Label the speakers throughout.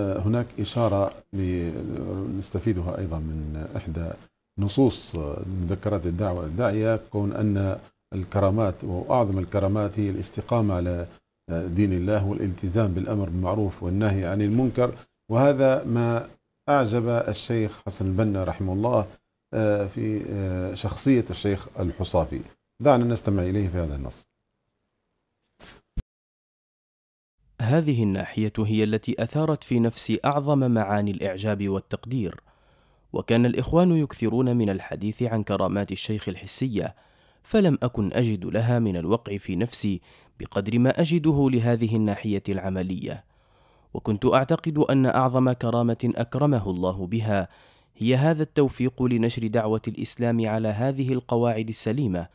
Speaker 1: هناك إشارة نستفيدها أيضا من إحدى نصوص مذكرات الدعوة الداعية كون أن الكرامات وأعظم الكرامات هي الاستقامة على دين الله والالتزام بالأمر بالمعروف والنهي عن المنكر وهذا ما أعجب الشيخ حسن البنا رحمه الله آه، في آه، شخصية الشيخ الحصافي دعنا نستمع إليه في هذا النص هذه الناحية هي التي أثارت في نفسي أعظم معاني الإعجاب والتقدير، وكان الإخوان يكثرون من الحديث عن كرامات الشيخ الحسية، فلم أكن أجد لها من الوقع في نفسي بقدر ما أجده لهذه الناحية العملية، وكنت أعتقد أن أعظم كرامة أكرمه الله بها هي هذا التوفيق لنشر دعوة الإسلام على هذه القواعد السليمة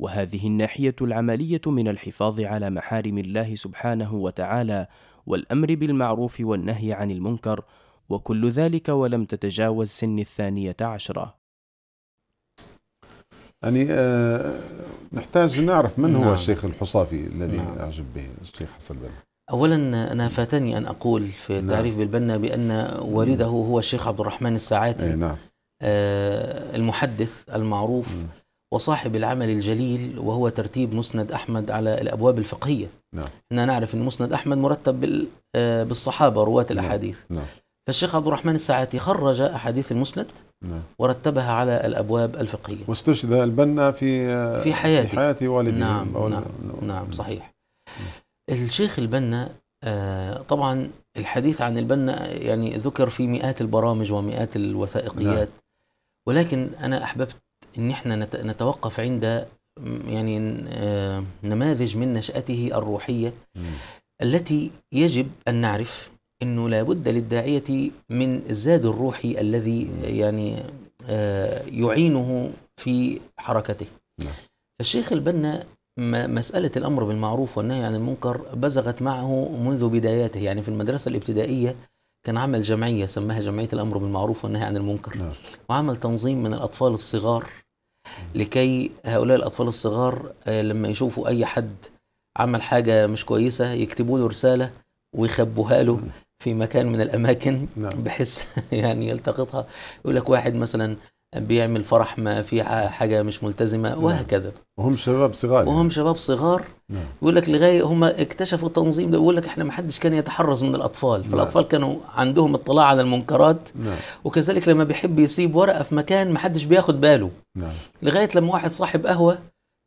Speaker 1: وهذه الناحية العملية من الحفاظ على محارم الله سبحانه وتعالى والأمر بالمعروف والنهي عن المنكر وكل ذلك ولم تتجاوز سن الثانية عشرة يعني آه نحتاج نعرف من نعم. هو الشيخ الحصافي الذي نعم. أعجب به الشيخ حسن البنا أولا أنا فاتني أن أقول في التعريف نعم. بالبنا بأن والده نعم. هو الشيخ عبد الرحمن الساعاتي نعم. آه المحدث المعروف نعم. وصاحب العمل الجليل وهو ترتيب مسند أحمد على الأبواب الفقهية نعم احنا نعرف أن مسند أحمد مرتب آه، بالصحابة رواة نعم. الأحاديث نعم فالشيخ عبد الرحمن السعاتي خرج أحاديث المسند نعم. ورتبها على الأبواب الفقهية واستشهد البنا في آه، في حياتي, في حياتي والدي نعم, نعم،, نعم, نعم, نعم صحيح الشيخ البنا آه، طبعا الحديث عن البنا يعني ذكر في مئات البرامج ومئات الوثائقيات نعم. ولكن أنا أحببت ان احنا نتوقف عند يعني آه، نماذج من نشأته الروحية م. التي يجب أن نعرف أنه لابد للداعية من الزاد الروحي الذي يعني آه، يعينه في حركته نعم. الشيخ البنا مسألة الأمر بالمعروف والنهي عن المنكر بزغت معه منذ بداياته يعني في المدرسة الابتدائية كان عمل جمعيه سماها جمعيه الامر بالمعروف والنهي عن المنكر نعم. وعمل تنظيم من الاطفال الصغار لكي هؤلاء الاطفال الصغار آه، لما يشوفوا اي حد عمل حاجه مش كويسه يكتبوا له رساله ويخبوها له نعم. في مكان من الاماكن نعم. بحيث يعني يلتقطها يقول لك واحد مثلا بيعمل فرح ما في حاجه مش ملتزمه نعم. وهكذا وهم شباب صغار يعني. وهم شباب صغار نعم. يقول لك لغايه هم اكتشفوا التنظيم ده ويقول لك احنا ما حدش كان يتحرز من الاطفال نعم. فالاطفال كانوا عندهم اطلاع على المنكرات نعم. وكذلك لما بيحب يسيب ورقه في مكان ما حدش بياخد باله نعم. لغايه لما واحد صاحب قهوه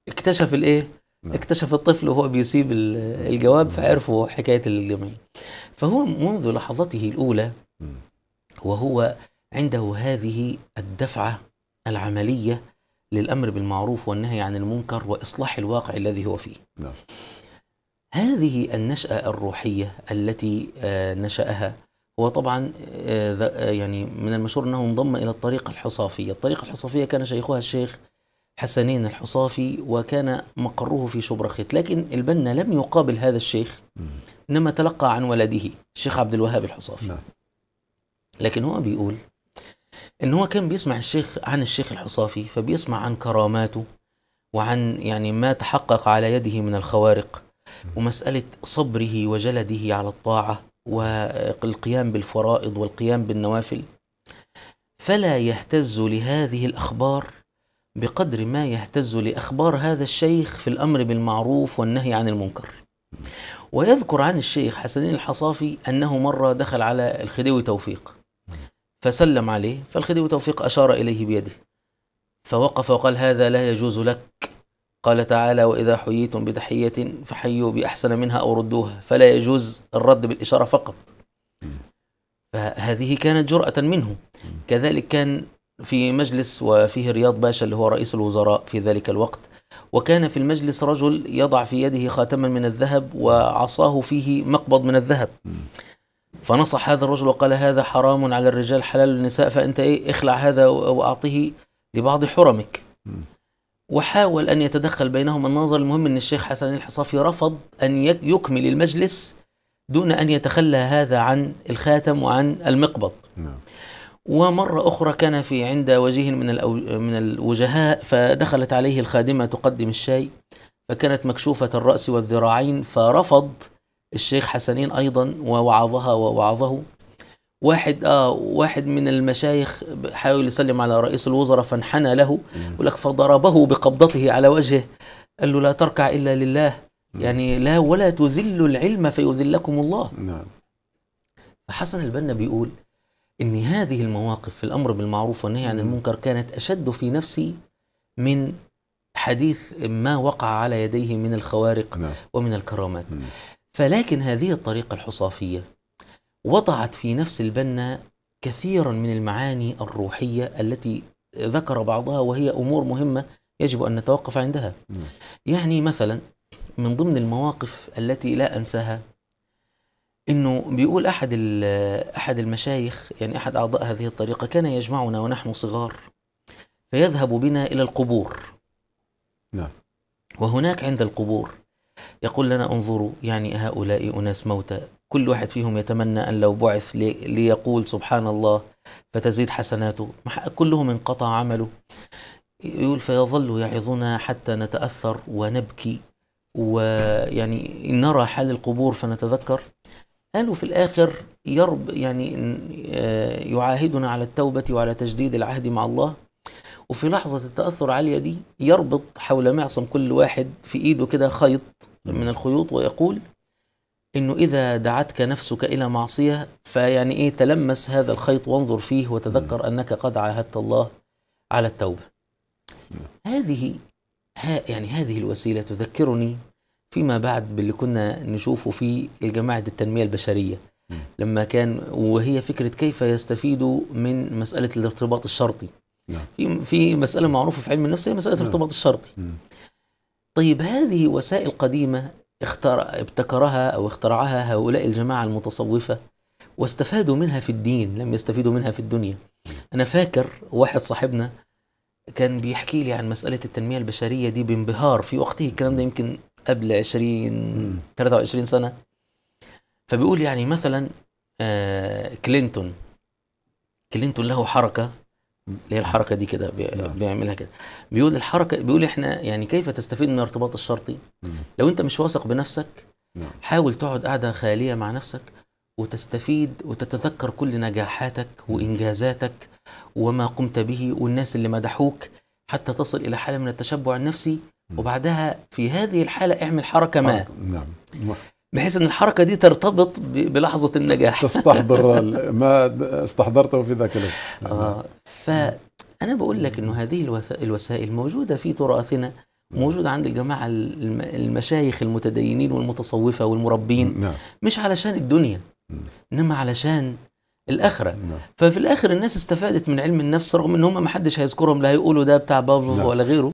Speaker 1: اكتشف الايه نعم. اكتشف الطفل وهو بيسيب الجواب نعم. فعرفوا حكايه الجميع فهو منذ لحظته الاولى وهو عنده هذه الدفعه العمليه للامر بالمعروف والنهي عن المنكر واصلاح الواقع الذي هو فيه. نعم. هذه النشاه الروحيه التي آه، نشاها هو طبعا آه، آه، يعني من المشهور انه انضم الى الطريقه الحصافيه، الطريقه الحصافيه كان شيخها الشيخ حسنين الحصافي وكان مقره في شبرخيت، لكن البنا لم يقابل هذا الشيخ انما تلقى عن ولده الشيخ عبد الوهاب الحصافي. نعم. لكن هو بيقول ان هو كان بيسمع الشيخ عن الشيخ الحصافي فبيسمع عن كراماته وعن يعني ما تحقق على يده من الخوارق ومسألة صبره وجلده على الطاعة والقيام بالفرائض والقيام بالنوافل فلا يهتز لهذه الأخبار بقدر ما يهتز لأخبار هذا الشيخ في الأمر بالمعروف والنهي عن المنكر ويذكر عن الشيخ حسنين الحصافي أنه مرة دخل على الخديوي توفيق فسلم عليه فالخديوي توفيق أشار إليه بيده فوقف وقال هذا لا يجوز لك قال تعالى وإذا حييتم بتحية فحيوا بأحسن منها أو ردوها فلا يجوز الرد بالإشارة فقط فهذه كانت جرأة منه كذلك كان في مجلس وفيه رياض باشا اللي هو رئيس الوزراء في ذلك الوقت وكان في المجلس رجل يضع في يده خاتما من الذهب وعصاه فيه مقبض من الذهب فنصح هذا الرجل وقال هذا حرام على الرجال حلال للنساء فأنت إيه اخلع هذا وأعطيه لبعض حرمك وحاول أن يتدخل بينهم الناظر المهم أن الشيخ حسن الحصافي رفض أن يكمل المجلس دون أن يتخلى هذا عن الخاتم وعن المقبض نعم. ومرة أخرى كان في عند وجيه من, الأو... من الوجهاء فدخلت عليه الخادمة تقدم الشاي فكانت مكشوفة الرأس والذراعين فرفض الشيخ حسنين ايضا ووعظها ووعظه واحد اه واحد من المشايخ حاول يسلم على رئيس الوزراء فانحنى له يقول لك فضربه بقبضته على وجهه قال له لا تركع الا لله يعني لا ولا تذلوا العلم فيذلكم الله نعم فحسن البنا بيقول ان هذه المواقف في الامر بالمعروف والنهي عن المنكر كانت اشد في نفسي من حديث ما وقع على يديه من الخوارق نعم. ومن الكرامات نعم. فلكن هذه الطريقة الحصافية وضعت في نفس البنا كثيرا من المعاني الروحية التي ذكر بعضها وهي أمور مهمة يجب أن نتوقف عندها يعني مثلا من ضمن المواقف التي لا أنساها انه بيقول احد احد المشايخ يعني احد اعضاء هذه الطريقه كان يجمعنا ونحن صغار فيذهب بنا الى القبور نعم وهناك عند القبور يقول لنا انظروا يعني هؤلاء أناس موتى كل واحد فيهم يتمنى أن لو بعث لي ليقول سبحان الله فتزيد حسناته كلهم انقطع عمله يقول فيظل يعظنا حتى نتأثر ونبكي ويعني نرى حال القبور فنتذكر قالوا في الآخر يرب يعني آه، يعاهدنا على التوبة وعلى تجديد العهد مع الله وفي لحظة التأثر عالية دي يربط حول معصم كل واحد في إيده كده خيط من الخيوط ويقول إنه إذا دعتك نفسك إلى معصية فيعني إيه تلمس هذا الخيط وانظر فيه وتذكر أنك قد عاهدت الله على التوبة هذه ها يعني هذه الوسيلة تذكرني فيما بعد باللي كنا نشوفه في الجماعة التنمية البشرية لما كان وهي فكرة كيف يستفيدوا من مسألة الارتباط الشرطي نعم. في في مساله معروفه في علم النفس هي مساله الارتباط نعم. الشرطي طيب هذه وسائل قديمه اختر... ابتكرها او اخترعها هؤلاء الجماعه المتصوفه واستفادوا منها في الدين لم يستفيدوا منها في الدنيا انا فاكر واحد صاحبنا كان بيحكي لي عن مساله التنميه البشريه دي بانبهار في وقته الكلام ده يمكن قبل 20 23 سنه فبيقول يعني مثلا آه كلينتون كلينتون له حركه اللي هي الحركه دي كده نعم. بيعملها كده بيقول الحركه بيقول احنا يعني كيف تستفيد من الارتباط الشرطي لو انت مش واثق بنفسك نعم. حاول تقعد قاعده خالية مع نفسك وتستفيد وتتذكر كل نجاحاتك وانجازاتك وما قمت به والناس اللي مدحوك حتى تصل الى حاله من التشبع النفسي وبعدها في هذه الحاله اعمل حركه ما نعم بحيث ان الحركه دي ترتبط بلحظه النجاح تستحضر ما استحضرته في ذاك الوقت اه فانا بقول لك انه هذه الوسائل موجوده في تراثنا موجود عند الجماعة المشايخ المتدينين والمتصوفة والمربين نعم. مش علشان الدنيا نعم. إنما علشان الآخرة نعم. ففي الآخر الناس استفادت من علم النفس رغم إن هم ما حدش هيذكرهم لا هيقولوا ده بتاع بابلو نعم. ولا غيره